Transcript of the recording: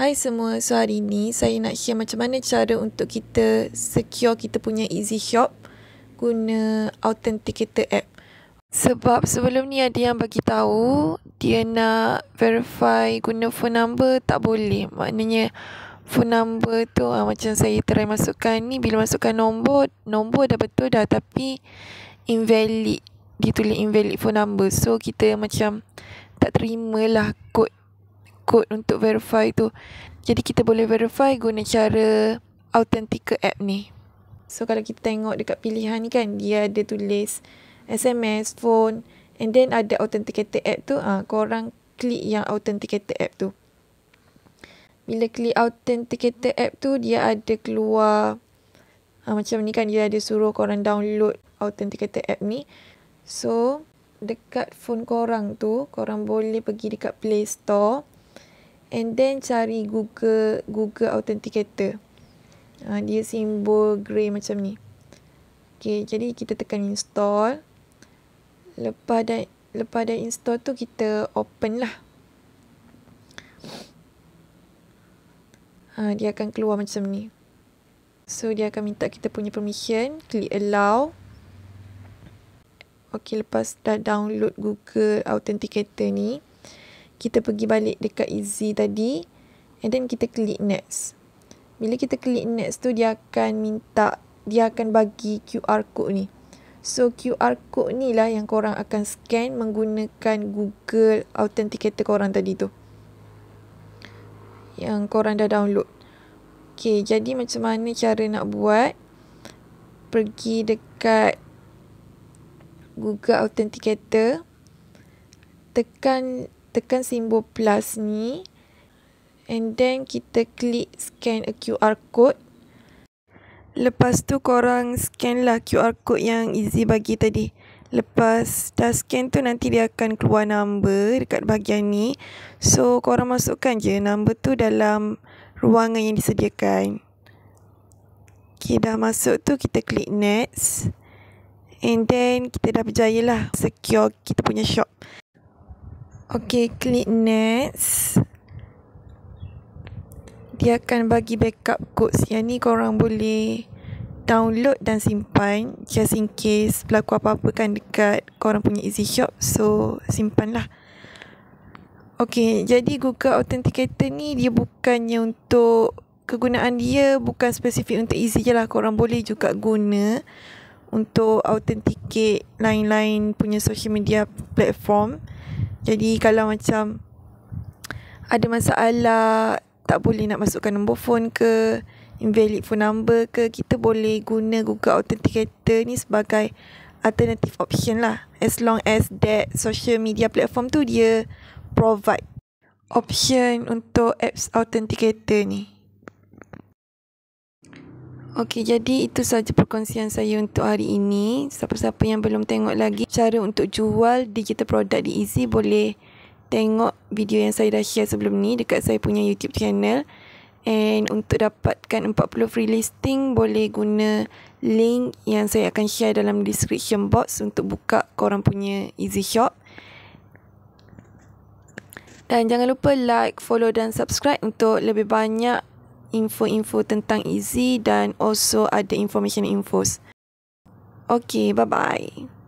Hai semua, so hari ni saya nak share macam mana cara untuk kita secure kita punya Easy Shop guna Authenticator app. Sebab sebelum ni ada yang bagi tahu dia nak verify guna phone number tak boleh. Maknanya phone number tu ha, macam saya try masukkan ni bila masukkan nombor, nombor dah betul dah tapi invalid. Dia tulis invalid phone number. So kita macam tak terimalah kod kod untuk verify tu. Jadi kita boleh verify guna cara Authentica app ni. So kalau kita tengok dekat pilihan ni kan dia ada tulis SMS, phone and then ada authenticator app tu ah ha, korang klik yang authenticator app tu. Bila klik authenticator app tu dia ada keluar ha, macam ni kan dia ada suruh korang download authenticator app ni. So dekat phone korang tu korang boleh pergi dekat Play Store and then cari Google Google Authenticator. Uh, dia simbol grey macam ni. Okay, jadi kita tekan install. Lepas dah lepas dah install tu kita open lah. Ha, dia akan keluar macam ni. So dia akan minta kita punya permission, klik allow. Okey, lepas dah download Google Authenticator ni, kita pergi balik dekat easy tadi and then kita klik next bila kita klik next tu dia akan minta dia akan bagi QR code ni so QR code ni lah yang korang akan scan menggunakan Google Authenticator korang tadi tu yang korang dah download Okay, jadi macam mana cara nak buat pergi dekat Google Authenticator tekan tekan simbol plus ni and then kita klik scan a QR code lepas tu korang scan lah QR code yang Izzy bagi tadi lepas dah scan tu nanti dia akan keluar number dekat bahagian ni so korang masukkan je number tu dalam ruangan yang disediakan ok dah masuk tu kita klik next and then kita dah berjaya lah secure kita punya shop Okey, klik next. Dia akan bagi backup codes. Yang ni korang boleh download dan simpan just in case berlaku apa-apa kan dekat korang punya easy shop. So, simpanlah. Okey, jadi Google Authenticator ni dia bukannya untuk kegunaan dia bukan spesifik untuk easy je lah. Korang boleh juga guna untuk authenticate lain-lain punya social media platform. Jadi kalau macam ada masalah, tak boleh nak masukkan nombor phone ke, invalid phone number ke, kita boleh guna Google Authenticator ni sebagai alternative option lah. As long as that social media platform tu dia provide option untuk apps authenticator ni. Okey, jadi itu sahaja perkongsian saya untuk hari ini. Siapa-siapa yang belum tengok lagi cara untuk jual digital product di Easy boleh tengok video yang saya dah share sebelum ni dekat saya punya YouTube channel. And untuk dapatkan 40 free listing boleh guna link yang saya akan share dalam description box untuk buka korang punya Easy Shop. Dan jangan lupa like, follow dan subscribe untuk lebih banyak info-info tentang Easy dan also ada information infos. Okay, bye-bye.